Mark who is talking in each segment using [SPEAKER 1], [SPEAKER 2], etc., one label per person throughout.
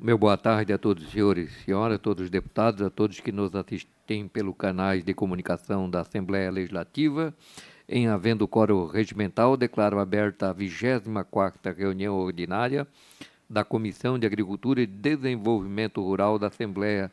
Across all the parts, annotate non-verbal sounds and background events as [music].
[SPEAKER 1] Meu boa tarde a todos os senhores e senhoras, a todos os deputados, a todos que nos assistem pelo canais de comunicação da Assembleia Legislativa. Em havendo coro regimental, declaro aberta a 24ª reunião ordinária da Comissão de Agricultura e Desenvolvimento Rural da Assembleia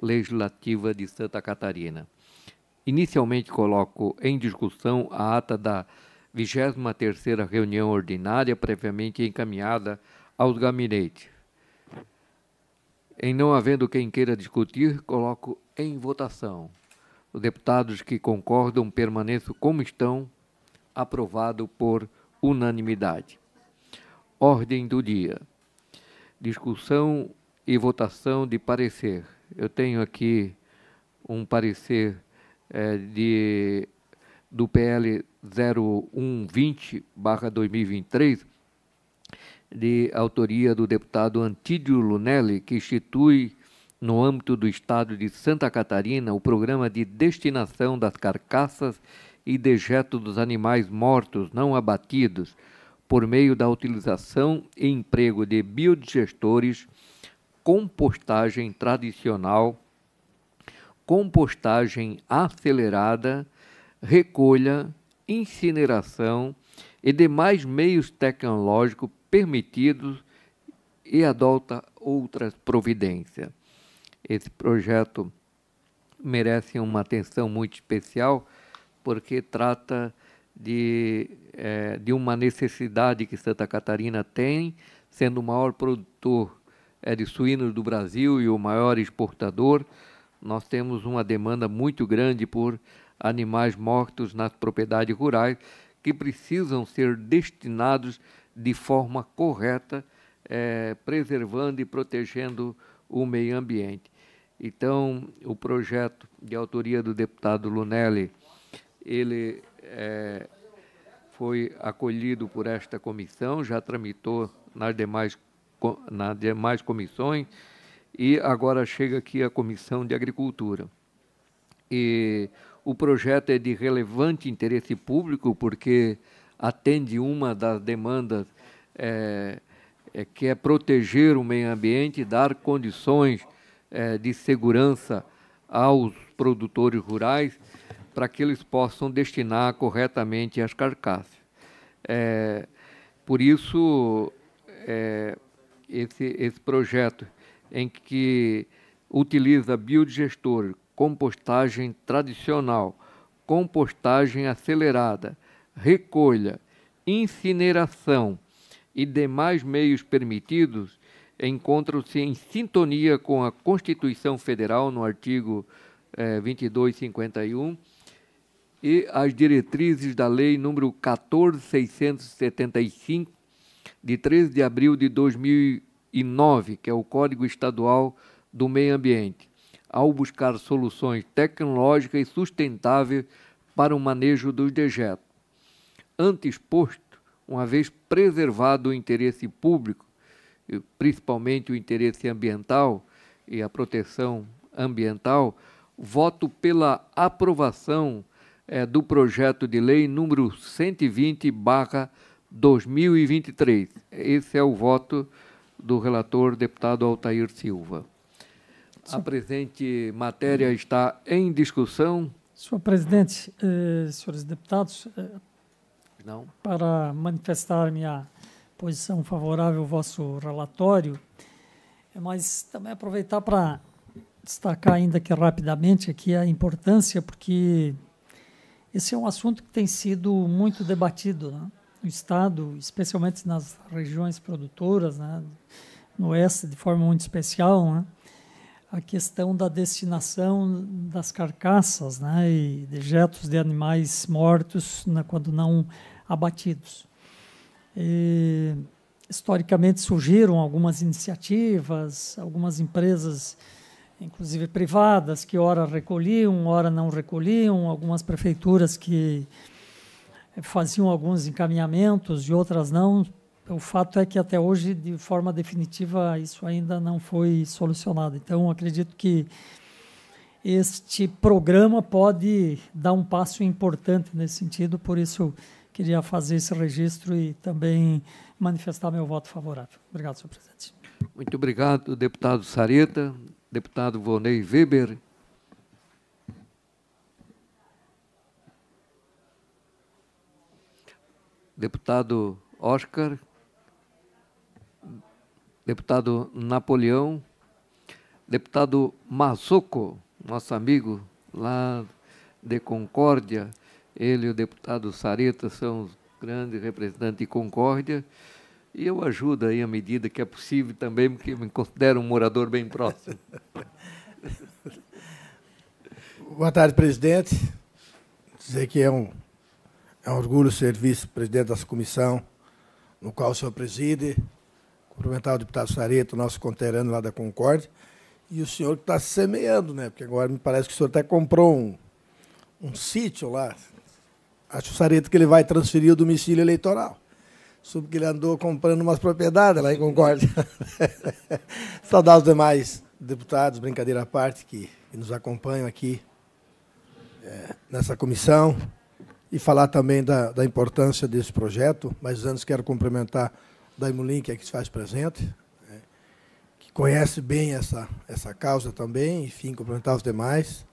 [SPEAKER 1] Legislativa de Santa Catarina. Inicialmente coloco em discussão a ata da 23ª reunião ordinária previamente encaminhada aos gabinetes em não havendo quem queira discutir, coloco em votação. Os deputados que concordam permaneçam como estão. Aprovado por unanimidade. Ordem do dia. Discussão e votação de parecer. Eu tenho aqui um parecer é, de, do PL 0120-2023 de autoria do deputado Antídio Lunelli, que institui, no âmbito do Estado de Santa Catarina, o programa de destinação das carcaças e dejetos dos animais mortos não abatidos, por meio da utilização e emprego de biodigestores, compostagem tradicional, compostagem acelerada, recolha, incineração e demais meios tecnológicos permitidos e adota outras providências. Esse projeto merece uma atenção muito especial porque trata de, é, de uma necessidade que Santa Catarina tem, sendo o maior produtor é, de suínos do Brasil e o maior exportador. Nós temos uma demanda muito grande por animais mortos nas propriedades rurais que precisam ser destinados de forma correta, é, preservando e protegendo o meio ambiente. Então, o projeto de autoria do deputado Lunelli, ele é, foi acolhido por esta comissão, já tramitou nas demais, nas demais comissões e agora chega aqui a Comissão de Agricultura. E o projeto é de relevante interesse público porque atende uma das demandas é, é, que é proteger o meio ambiente, dar condições é, de segurança aos produtores rurais para que eles possam destinar corretamente as carcaças. É, por isso, é, esse, esse projeto em que utiliza biodigestor, compostagem tradicional, compostagem acelerada, recolha, incineração e demais meios permitidos encontram-se em sintonia com a Constituição Federal, no artigo eh, 2251, e as diretrizes da Lei número 14675, de 13 de abril de 2009, que é o Código Estadual do Meio Ambiente, ao buscar soluções tecnológicas e sustentáveis para o manejo dos dejetos antes posto uma vez preservado o interesse público, eh, principalmente o interesse ambiental e a proteção ambiental, voto pela aprovação é, do projeto de lei número 120 2023. Esse é o voto do relator deputado Altair Silva. A presente matéria está em discussão.
[SPEAKER 2] Senhor presidente, eh, senhores deputados, eh, não? Para manifestar minha posição favorável ao vosso relatório, mas também aproveitar para destacar ainda que rapidamente aqui a importância, porque esse é um assunto que tem sido muito debatido né? no Estado, especialmente nas regiões produtoras, né? no Oeste de forma muito especial, né? a questão da destinação das carcaças né? e dejetos de animais mortos né? quando não abatidos. E, historicamente surgiram algumas iniciativas, algumas empresas, inclusive privadas, que ora recolhiam, ora não recolhiam, algumas prefeituras que faziam alguns encaminhamentos e outras não. O fato é que até hoje, de forma definitiva, isso ainda não foi solucionado. Então, acredito que este programa pode dar um passo importante nesse sentido, por isso queria fazer esse registro e também manifestar meu voto favorável. Obrigado, senhor presidente.
[SPEAKER 1] Muito obrigado, deputado Sareta, deputado Vonei Weber. Deputado Oscar, deputado Napoleão, deputado Mazuco nosso amigo lá de Concórdia, ele e o deputado Sareta são os grandes representantes de Concórdia, e eu ajudo aí à medida que é possível também, porque me considero um morador bem próximo.
[SPEAKER 3] Boa tarde, presidente. Dizer que é um, é um orgulho ser vice-presidente dessa comissão, no qual o senhor preside. Cumprimentar o deputado Sareto, nosso conterrâneo lá da Concórdia. E o senhor está semeando, né? Porque agora me parece que o senhor até comprou um, um sítio lá. Acho Sareta que ele vai transferir o domicílio eleitoral. Soube que ele andou comprando umas propriedades lá em Concórdia. [laughs] Saudar os demais deputados, brincadeira à parte, que, que nos acompanham aqui é, nessa comissão. E falar também da, da importância desse projeto. Mas antes quero cumprimentar Daimulin, que é que se faz presente, conhece bem essa, essa causa também, enfim, complementar os demais.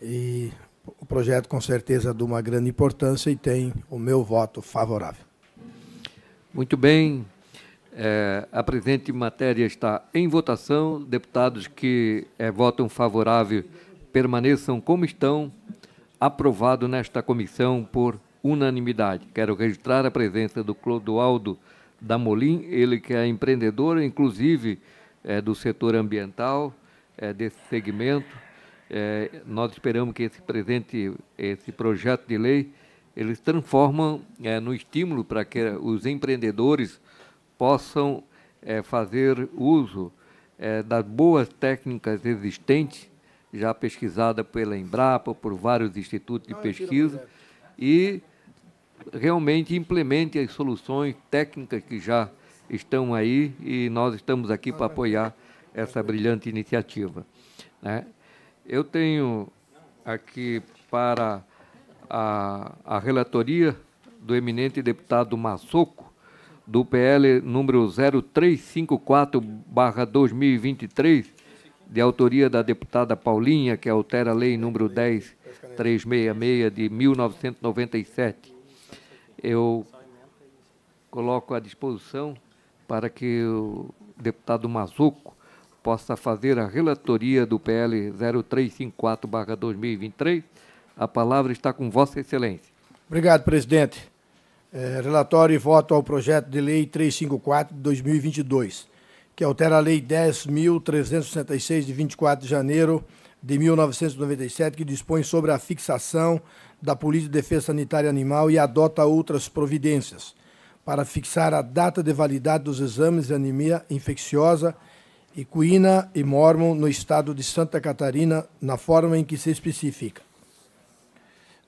[SPEAKER 3] E o projeto, com certeza, é de uma grande importância e tem o meu voto favorável.
[SPEAKER 1] Muito bem. É, a presente matéria está em votação. Deputados que é, votam favorável permaneçam como estão. Aprovado nesta comissão por unanimidade. Quero registrar a presença do Clodoaldo Molim, ele que é empreendedor, inclusive é, do setor ambiental, é, desse segmento. É, nós esperamos que esse presente, esse projeto de lei, eles transformam é, no estímulo para que os empreendedores possam é, fazer uso é, das boas técnicas existentes, já pesquisada pela Embrapa, por vários institutos de pesquisa, e realmente implemente as soluções técnicas que já estão aí e nós estamos aqui para apoiar essa brilhante iniciativa. Né? Eu tenho aqui para a, a relatoria do eminente deputado Massoco, do PL número 0354-2023, de autoria da deputada Paulinha, que altera a lei número 10366 de 1997. Eu coloco à disposição para que o deputado Mazuco possa fazer a relatoria do PL 0354-2023. A palavra está com Vossa Excelência.
[SPEAKER 3] Obrigado, presidente. É, relatório e voto ao projeto de lei 354 de 2022, que altera a lei 10.366 de 24 de janeiro de 1997, que dispõe sobre a fixação da política de defesa sanitária animal e adota outras providências para fixar a data de validade dos exames de anemia infecciosa equina e mormon no estado de Santa Catarina, na forma em que se especifica.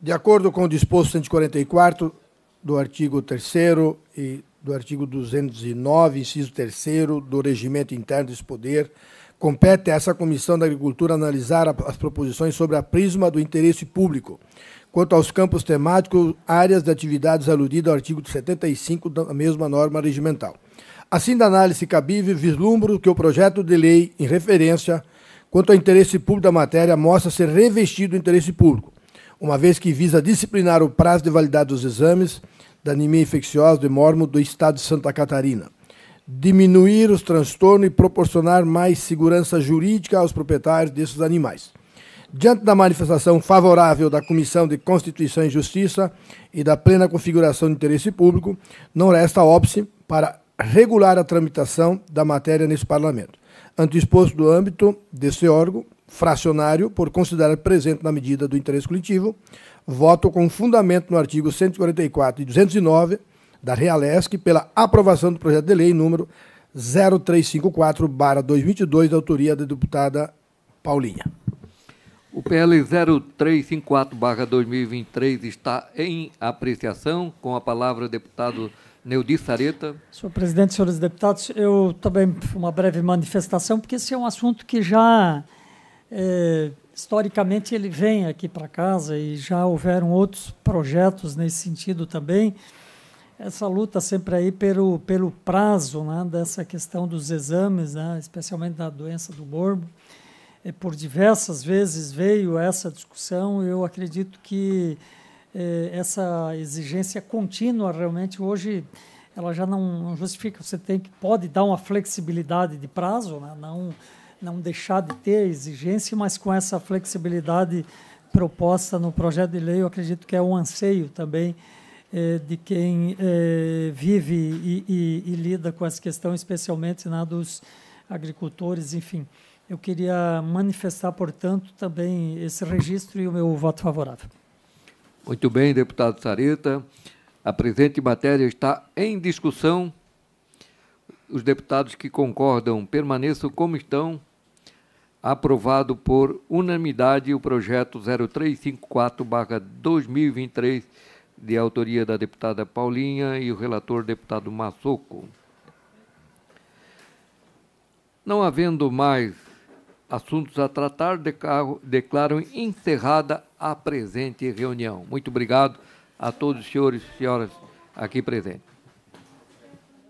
[SPEAKER 3] De acordo com o disposto 144 do artigo 3 e do artigo 209, inciso 3 do Regimento Interno desse Poder, Compete a essa Comissão da Agricultura analisar as proposições sobre a prisma do interesse público, quanto aos campos temáticos, áreas de atividades aludidas ao artigo 75 da mesma norma regimental. Assim, da análise cabível, vislumbro que o projeto de lei em referência quanto ao interesse público da matéria mostra ser revestido do interesse público, uma vez que visa disciplinar o prazo de validade dos exames da anemia infecciosa de mormo do estado de Santa Catarina diminuir os transtornos e proporcionar mais segurança jurídica aos proprietários desses animais. Diante da manifestação favorável da Comissão de Constituição e Justiça e da plena configuração de interesse público, não resta óbice para regular a tramitação da matéria nesse Parlamento. Ante o exposto do âmbito desse órgão fracionário, por considerar presente na medida do interesse coletivo, voto com fundamento no artigo 144 e 209 da Realesc pela aprovação do projeto de lei número 0354-2022, da autoria da deputada Paulinha.
[SPEAKER 1] O PL 0354-2023 está em apreciação. Com a palavra o deputado Neudi Sareta.
[SPEAKER 2] Senhor presidente, senhores deputados, eu também uma breve manifestação, porque esse é um assunto que já é, historicamente ele vem aqui para casa e já houveram outros projetos nesse sentido também essa luta sempre aí pelo, pelo prazo né, dessa questão dos exames, né, especialmente da doença do morbo. é por diversas vezes veio essa discussão. Eu acredito que é, essa exigência contínua realmente hoje ela já não, não, justifica. Você tem que pode dar uma flexibilidade de prazo, né, não não deixar de ter exigência, mas com essa flexibilidade proposta no projeto de lei, eu acredito que é um anseio também eh, de quem eh, vive e, e, e lida com essa questão, especialmente na né, dos agricultores, enfim. Eu queria manifestar, portanto, também esse registro e o meu voto favorável.
[SPEAKER 1] Muito bem, deputado Sarita. A presente matéria está em discussão. Os deputados que concordam permaneçam como estão. Aprovado por unanimidade o projeto 0354-2023 de autoria da deputada Paulinha e o relator deputado Massoco. Não havendo mais assuntos a tratar, declaro, declaro encerrada a presente reunião. Muito obrigado a todos os senhores e senhoras aqui presentes.